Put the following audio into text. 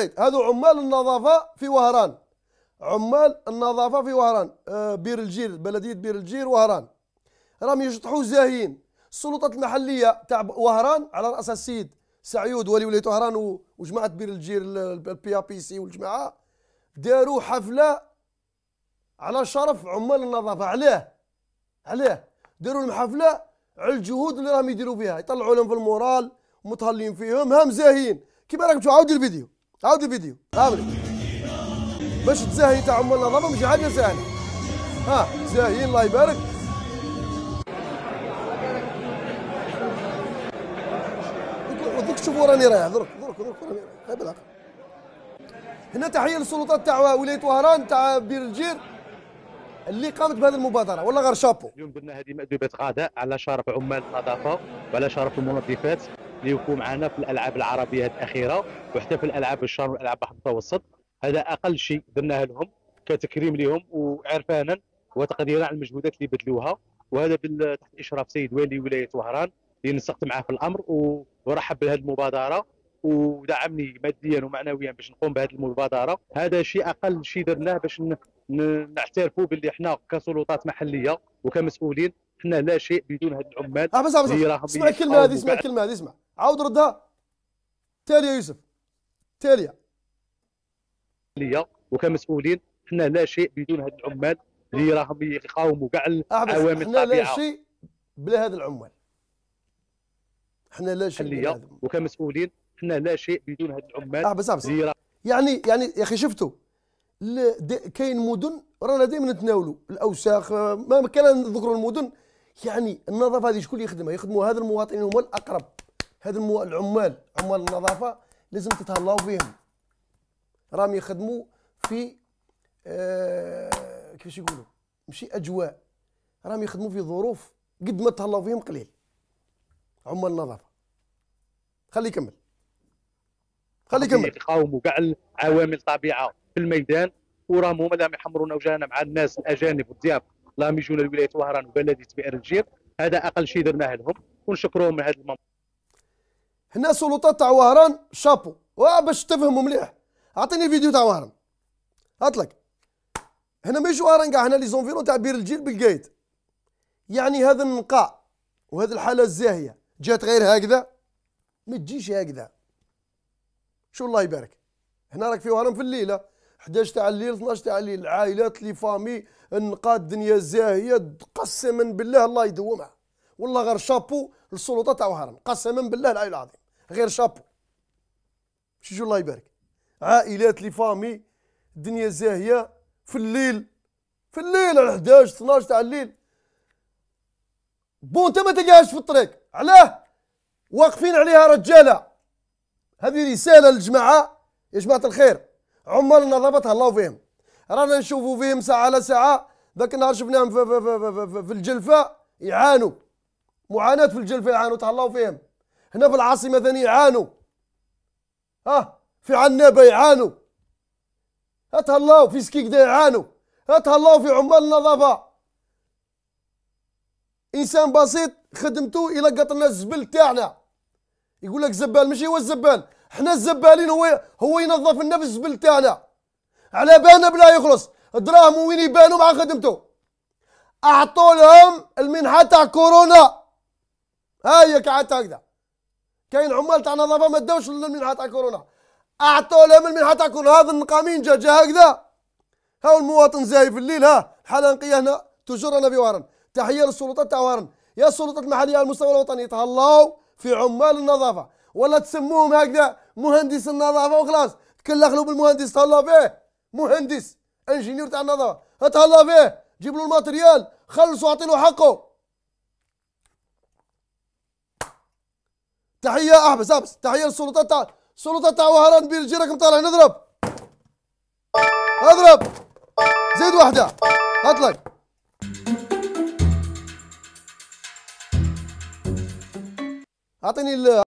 البيت هذو عمال النظافه في وهران عمال النظافه في وهران آه بير الجير بلديه بير الجير وهران راهم يشطحوا زاهين السلطات المحليه تاع وهران على راس السيد سعيود ولي ولايه وهران وجماعه بير الجير البي بي سي والجماعه داروا حفله على شرف عمال النظافه علاه علاه داروا لهم حفله على الجهود اللي راهم يديروا فيها يطلعوا لهم في المورال متهلين فيهم هم زاهيين كيما راكم تعاودوا الفيديو عاودي فيديو عاودي باش تزاهي تاع ام النظافه ماشي حاجه سهله ها زاهي الله يبارك درك شوفوا راني رايح درك درك درك راني رايح بالعقل هنا تحيه للسلطات تاع ولايه وهران تاع بير الجير اللي قامت بهذه المبادره ولا غير شابو اليوم قلنا هذه مأدبه غداء على شرف عمال النظافه وعلى شرف المنظفات اللي يكون معنا في الالعاب العربيه الاخيره وحتى في الالعاب الشرم والالعاب البحر المتوسط هذا اقل شيء درناه لهم كتكريم لهم وعرفانا وتقديرا على المجهودات اللي بذلوها وهذا تحت اشراف سيد والي ولايه وهران اللي نسقت معاه في الامر ورحب بهذه المبادره ودعمني ماديا ومعنويا باش نقوم بهذه المبادره هذا شيء اقل شيء درناه باش نعترفوا باللي احنا كسلطات محليه وكمسؤولين احنا لا شيء بدون هاد العمال اه بس بس اسمع الكلمه هذه اسمع الكلمه هذه اسمع عاود ردها تالي يا يوسف تالي ليا وكمسؤولين حنا لا شيء بدون هاد العمال اللي راهم يقاوموا كاع العوامل الطبيعه لا شيء بلا هاد العمال حنا لا شيء وكمسؤولين حنا لا شيء بدون هاد العمال اه بس بس يعني يعني يا اخي شفتوا كاين مدن رانا دائما نتناولوا الاوساخ آه، ما كان نذكروا المدن يعني النظافه هذه شكون اللي يخدمها يخدموا هذا المواطنين هما الاقرب هذا العمال عمال النظافه لازم تتهلاو بهم راهم يخدموا في آه كيفاش يقولوا ماشي اجواء راهم يخدموا في ظروف قد ما تهلاو فيهم قليل عمال النظافه خلي يكمل خلي يكمل يقاوموا كاع عوامل الطبيعه في الميدان وراهم هما اللي يحمرونا وجهنا مع الناس الاجانب والضياف اللهم يجونا لولايه وهران وبلديه بئر الجير هذا اقل شيء درناه لهم ونشكرهم من هذا المنطقه هنا سلطات تاع وهران شابو باش تفهموا مليح اعطيني فيديو تاع وهران اطلق هنا ماشي وهران كاع هنا لي زونفيرون تاع بير الجير بالقايد يعني هذا النقاع وهذه الحاله الزاهيه جات غير هكذا ما تجيش هكذا شو الله يبارك هنا راك في وهران في الليله 11 تاع الليل 12 تاع الليل العائلات لي فامي النقاد الدنيا زاهيه قسما بالله الله يدومها والله غير شابو للسلطه تاع وهران قسما بالله العلي العظيم غير شابو شجو الله يبارك عائلات لي فامي الدنيا زاهيه في الليل في الليل على 11 12 تاع الليل بو انت ما تلقاهاش في الطريق علاه واقفين عليها رجاله هذه رساله للجماعه يا جماعه الخير عمرنا ضبطها الله فيهم رانا نشوفوا فيهم ساعه على ساعه ذاك النهار شفناهم في, في, في, في, في الجلفه يعانوا معاناه في الجلفه يعانوا تهلاو فيهم هنا في العاصمه ثاني يعانوا ها في عنابه يعانوا تهلاو في سكيكدا يعانوا تهلاو في عمال النظافه انسان بسيط خدمته الى قطرنا الزبل تاعنا يقول لك زبال ماشي هو الزبال حنا الزبالين هو هو ينظف لنا في الزبل تاعنا على بالنا بلا يخلص دراهم وين يبانوا مع خدمته اعطوا لهم المنحه تاع كورونا هاي قعدت هكذا كاين عمال تاع نظافه ما داوش المنحه تاع كورونا اعطوا لهم المنحه تاع كورونا هذا النقامين جا جا هكذا ها المواطن زاي في الليل ها الحاله نقيه هنا تجر انا في وارن تحيه للسلطات تاع وارن يا السلطات المحليه على المستوى الوطني تهلاو في عمال النظافه ولا تسموهم هكذا مهندس النظافه وخلاص تكلخلوا بالمهندس تهلا فيه مهندس انجينير تاع النظافه تهلا فيه جيب له الماتريال خلصوا اعطي له حقه تحيه احبس أه، احبس أه، تحيه للسلطات تاع السلطات تاع وهران بير راكم مطالع نضرب اضرب زيد واحده هاتلك اعطيني